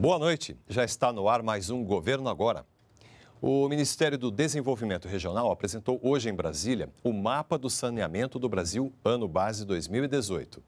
Boa noite. Já está no ar mais um Governo Agora. O Ministério do Desenvolvimento Regional apresentou hoje em Brasília o Mapa do Saneamento do Brasil, ano base 2018.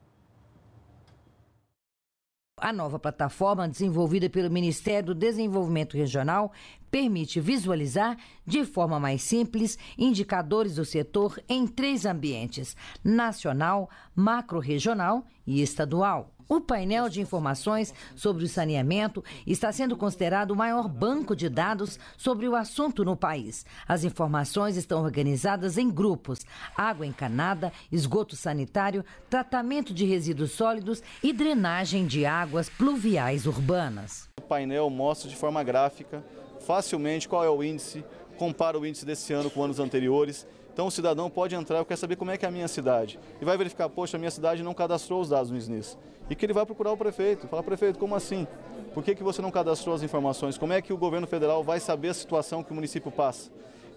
A nova plataforma, desenvolvida pelo Ministério do Desenvolvimento Regional, permite visualizar, de forma mais simples, indicadores do setor em três ambientes: nacional, macro-regional e estadual. O painel de informações sobre o saneamento está sendo considerado o maior banco de dados sobre o assunto no país. As informações estão organizadas em grupos: água encanada, esgoto sanitário, tratamento de resíduos sólidos e drenagem de águas pluviais urbanas painel mostra de forma gráfica, facilmente, qual é o índice, compara o índice desse ano com anos anteriores. Então o cidadão pode entrar, e quer saber como é que é a minha cidade. E vai verificar, poxa, a minha cidade não cadastrou os dados no SNIS. E que ele vai procurar o prefeito, fala, prefeito, como assim? Por que, que você não cadastrou as informações? Como é que o governo federal vai saber a situação que o município passa?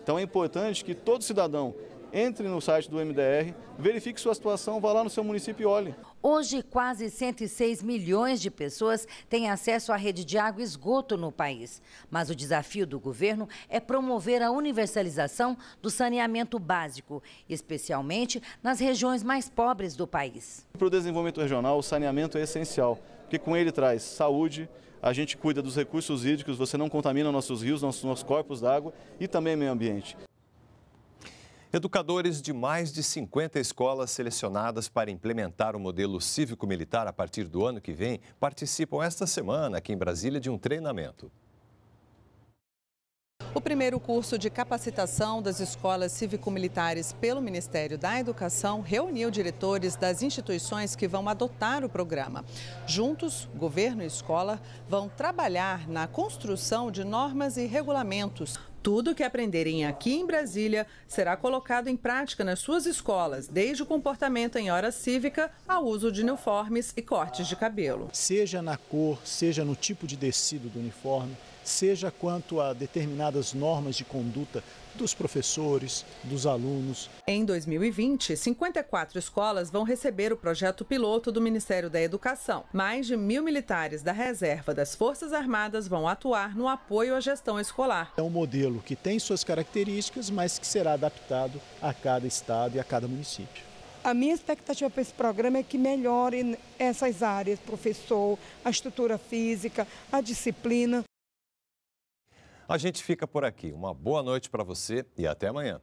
Então é importante que todo cidadão entre no site do MDR, verifique sua situação, vá lá no seu município e olhe. Hoje, quase 106 milhões de pessoas têm acesso à rede de água e esgoto no país. Mas o desafio do governo é promover a universalização do saneamento básico, especialmente nas regiões mais pobres do país. Para o desenvolvimento regional, o saneamento é essencial, porque com ele traz saúde, a gente cuida dos recursos hídricos, você não contamina nossos rios, nossos, nossos corpos d'água e também meio ambiente. Educadores de mais de 50 escolas selecionadas para implementar o modelo cívico-militar a partir do ano que vem participam esta semana aqui em Brasília de um treinamento. O primeiro curso de capacitação das escolas cívico-militares pelo Ministério da Educação reuniu diretores das instituições que vão adotar o programa. Juntos, governo e escola vão trabalhar na construção de normas e regulamentos. Tudo o que aprenderem aqui em Brasília será colocado em prática nas suas escolas, desde o comportamento em hora cívica ao uso de uniformes e cortes de cabelo. Seja na cor, seja no tipo de tecido do uniforme, seja quanto a determinadas normas de conduta dos professores, dos alunos. Em 2020, 54 escolas vão receber o projeto piloto do Ministério da Educação. Mais de mil militares da reserva das Forças Armadas vão atuar no apoio à gestão escolar. É um modelo que tem suas características, mas que será adaptado a cada estado e a cada município. A minha expectativa para esse programa é que melhore essas áreas, professor, a estrutura física, a disciplina. A gente fica por aqui. Uma boa noite para você e até amanhã.